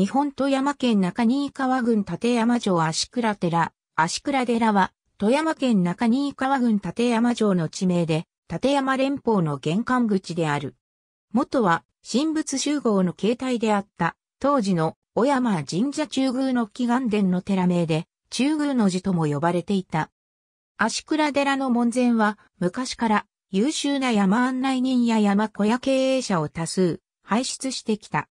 日本富山県中新川郡立山城足倉寺、足倉寺は、富山県中新川郡立山城の地名で、立山連峰の玄関口である。元は、神仏集合の形態であった、当時の小山神社中宮の祈願殿の寺名で、中宮の字とも呼ばれていた。足倉寺の門前は、昔から優秀な山案内人や山小屋経営者を多数、輩出してきた。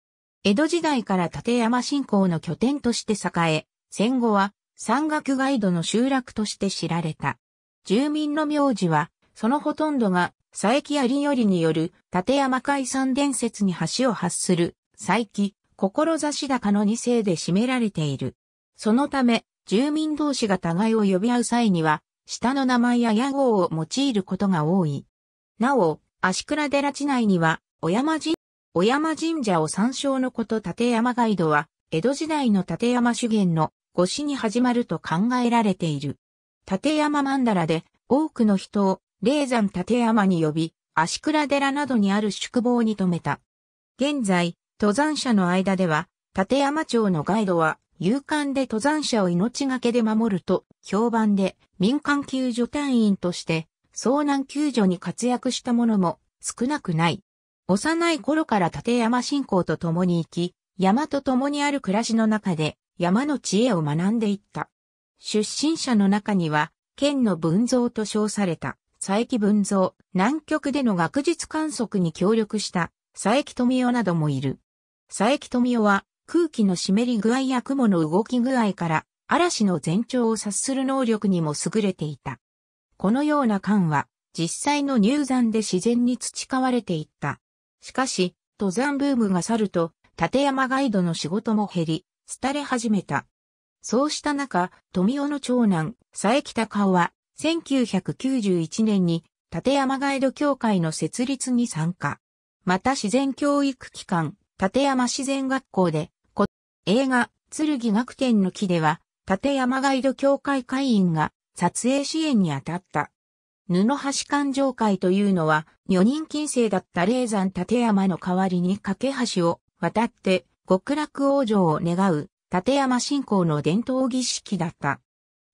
江戸時代から立山信仰の拠点として栄え、戦後は山岳ガイドの集落として知られた。住民の名字は、そのほとんどが、佐伯有頼による立山海山伝説に橋を発する、佐伯、志高の二世で占められている。そのため、住民同士が互いを呼び合う際には、下の名前や屋号を用いることが多い。なお、足倉寺地内には、小山神小山神社を参照のこと立山ガイドは、江戸時代の立山修験の語詞に始まると考えられている。立山曼荼羅で多くの人を霊山立山に呼び、足倉寺などにある宿坊に留めた。現在、登山者の間では、立山町のガイドは、勇敢で登山者を命がけで守ると評判で、民間救助隊員として、遭難救助に活躍した者も少なくない。幼い頃から立山信仰と共に生き、山と共にある暮らしの中で山の知恵を学んでいった。出身者の中には、県の文蔵と称された佐伯文蔵、南極での学術観測に協力した佐伯富夫などもいる。佐伯富夫は空気の湿り具合や雲の動き具合から嵐の前兆を察する能力にも優れていた。このような感は実際の入山で自然に培われていったしかし、登山ブームが去ると、立山ガイドの仕事も減り、廃れ始めた。そうした中、富尾の長男、佐伯北夫は、1991年に、立山ガイド協会の設立に参加。また自然教育機関、立山自然学校で、映画、剣学展の木では、立山ガイド協会会員が撮影支援に当たった。布橋勘定会というのは、女人禁制だった霊山立山の代わりに架橋を渡って極楽往生を願う立山信仰の伝統儀式だった。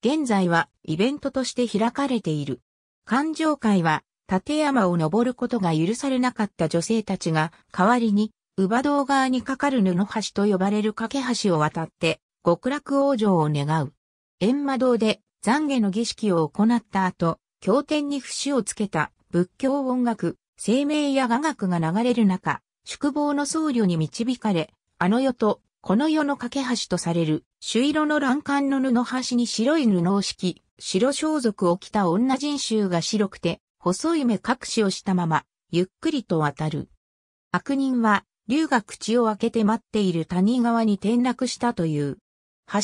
現在はイベントとして開かれている。勘定会は立山を登ることが許されなかった女性たちが代わりに、乳母堂側に架かる布橋と呼ばれる架橋を渡って極楽往生を願う。閻魔堂で懺悔の儀式を行った後、経典に節をつけた仏教音楽、生命や雅楽が流れる中、宿坊の僧侶に導かれ、あの世とこの世の架け橋とされる、朱色の欄干の布端に白い布を敷き、白装束を着た女人衆が白くて、細い目隠しをしたまま、ゆっくりと渡る。悪人は、竜が口を開けて待っている谷川に転落したという。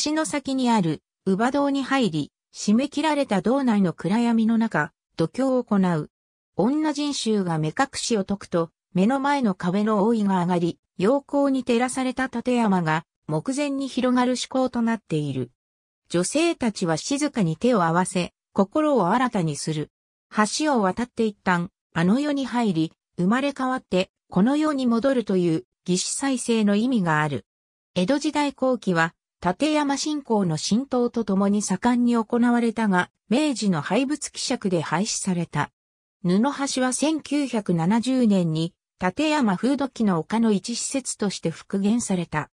橋の先にある、乳母堂に入り、締め切られた道内の暗闇の中、度胸を行う。女人衆が目隠しを解くと、目の前の壁の覆いが上がり、陽光に照らされた立山が、目前に広がる思考となっている。女性たちは静かに手を合わせ、心を新たにする。橋を渡って一旦、あの世に入り、生まれ変わって、この世に戻るという、義士再生の意味がある。江戸時代後期は、立山信仰の浸透とともに盛んに行われたが、明治の廃仏希釈で廃止された。布橋は1970年に、立山風土記の丘の一施設として復元された。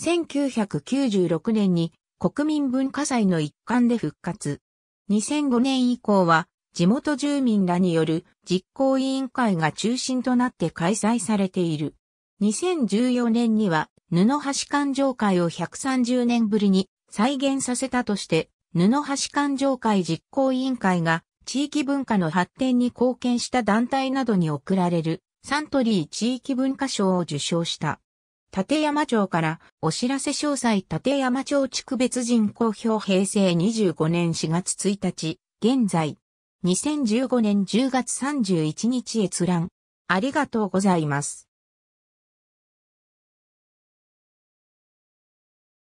1996年に国民文化祭の一環で復活。2005年以降は地元住民らによる実行委員会が中心となって開催されている。2014年には布橋勘定会を130年ぶりに再現させたとして、布橋勘定会実行委員会が地域文化の発展に貢献した団体などに贈られるサントリー地域文化賞を受賞した。立山町からお知らせ詳細立山町地区別人公表平成25年4月1日、現在、2015年10月31日閲覧。ありがとうございます。